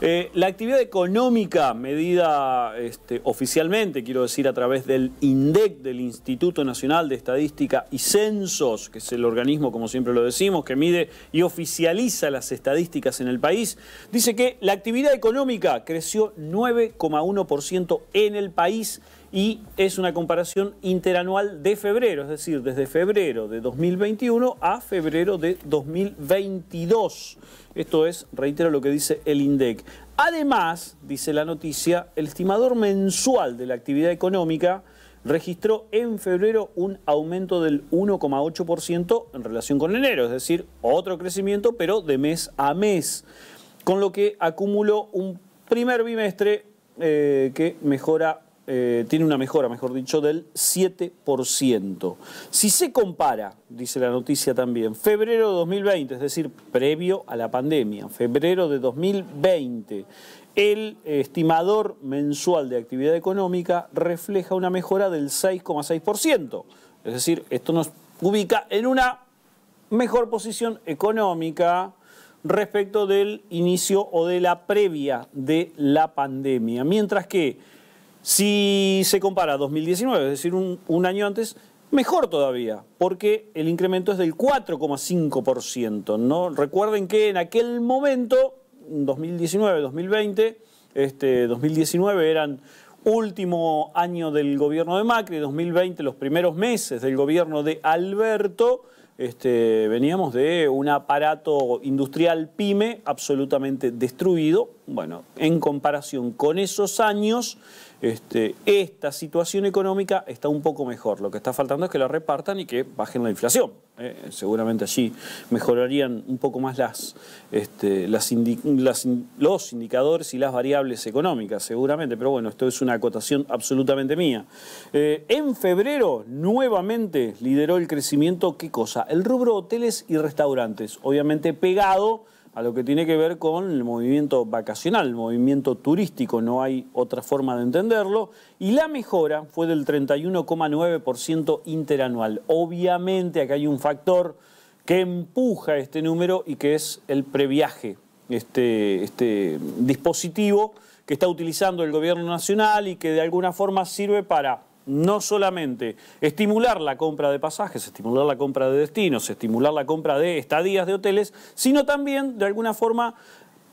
Eh, la actividad económica medida este, oficialmente, quiero decir, a través del INDEC, del Instituto Nacional de Estadística y Censos, que es el organismo, como siempre lo decimos, que mide y oficializa las estadísticas en el país, dice que la actividad económica creció 9,1% en el país y es una comparación interanual de febrero, es decir, desde febrero de 2021 a febrero de 2022. Esto es, reitero lo que dice el INDEC. Además, dice la noticia, el estimador mensual de la actividad económica registró en febrero un aumento del 1,8% en relación con enero, es decir, otro crecimiento, pero de mes a mes, con lo que acumuló un primer bimestre eh, que mejora eh, tiene una mejora, mejor dicho, del 7%. Si se compara, dice la noticia también, febrero de 2020, es decir, previo a la pandemia, febrero de 2020, el estimador mensual de actividad económica refleja una mejora del 6,6%. Es decir, esto nos ubica en una mejor posición económica respecto del inicio o de la previa de la pandemia. Mientras que si se compara 2019, es decir, un, año antes, mejor todavía, porque el incremento es del 4,5%. ¿no? Recuerden que en aquel momento, 2019, 2020, este, 2019 eran último año del gobierno de Macri, 2020 los primeros meses del gobierno de Alberto, este, veníamos de un aparato industrial pyme absolutamente destruido, bueno, en comparación con esos años, este, esta situación económica está un poco mejor. Lo que está faltando es que la repartan y que bajen la inflación. ¿eh? seguramente allí mejorarían un poco más este, los indicadores y las variables económicas, seguramente. Pero bueno, esto es una acotación absolutamente mía. Eh, en febrero, nuevamente lideró el crecimiento, ¿qué cosa? El rubro hoteles y restaurantes, obviamente pegado a lo que tiene que ver con el movimiento vacacional, el movimiento turístico, no hay otra forma de entenderlo, y la mejora fue del 31,9% interanual. Obviamente acá hay un factor que empuja este número y que es el previaje, este, este dispositivo que está utilizando el gobierno nacional y que de alguna forma sirve para no solamente estimular la compra de pasajes, estimular la compra de destinos, estimular la compra de estadías de hoteles, sino también, de alguna forma,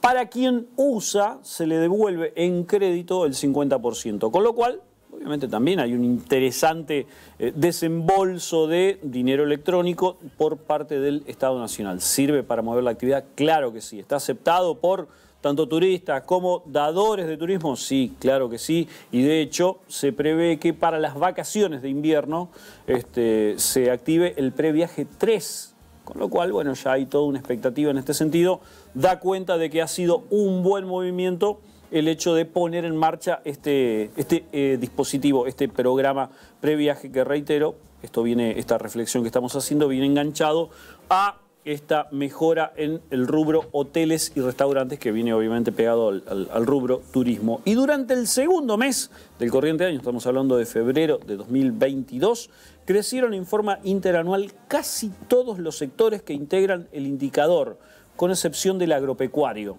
para quien usa, se le devuelve en crédito el 50%, con lo cual Obviamente también hay un interesante eh, desembolso de dinero electrónico por parte del Estado Nacional. ¿Sirve para mover la actividad? Claro que sí. ¿Está aceptado por tanto turistas como dadores de turismo, sí, claro que sí, y de hecho se prevé que para las vacaciones de invierno este, se active el previaje 3, con lo cual, bueno, ya hay toda una expectativa en este sentido, da cuenta de que ha sido un buen movimiento el hecho de poner en marcha este, este eh, dispositivo, este programa previaje que reitero, esto viene, esta reflexión que estamos haciendo viene enganchado a esta mejora en el rubro hoteles y restaurantes, que viene obviamente pegado al, rubro turismo. Y durante el segundo mes del corriente año, estamos hablando de febrero de 2022, crecieron en forma interanual casi todos los sectores que integran el indicador, con excepción del agropecuario.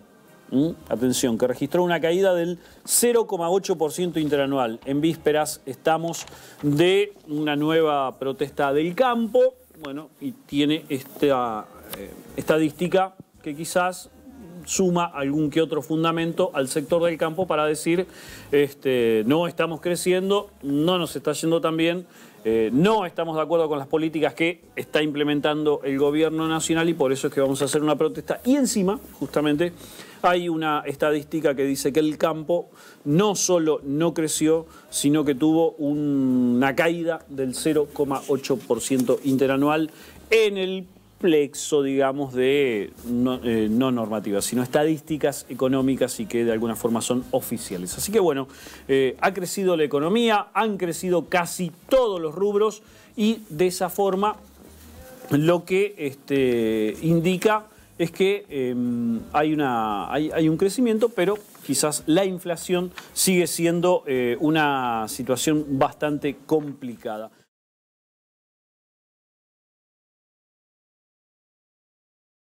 ¿Mm? Atención, que registró una caída del 0,8% interanual. En vísperas estamos de una nueva protesta del campo bueno, y tiene esta eh, estadística que quizás suma algún que otro fundamento al sector del campo para decir, este, no estamos creciendo, no nos está yendo tan bien, eh, no estamos de acuerdo con las políticas que está implementando el gobierno nacional y por eso es que vamos a hacer una protesta. Y encima, justamente, hay una estadística que dice que el campo no solo no creció, sino que tuvo una caída del 0,8% interanual en el ...complexo, digamos, de eh, no, normativas, sino estadísticas económicas y que de alguna forma son oficiales. Así que bueno, eh, ha crecido la economía, han crecido casi todos los rubros y de esa forma lo que este, indica es que em, hay, una, hay, un crecimiento, pero quizás la inflación sigue siendo eh, una situación bastante complicada.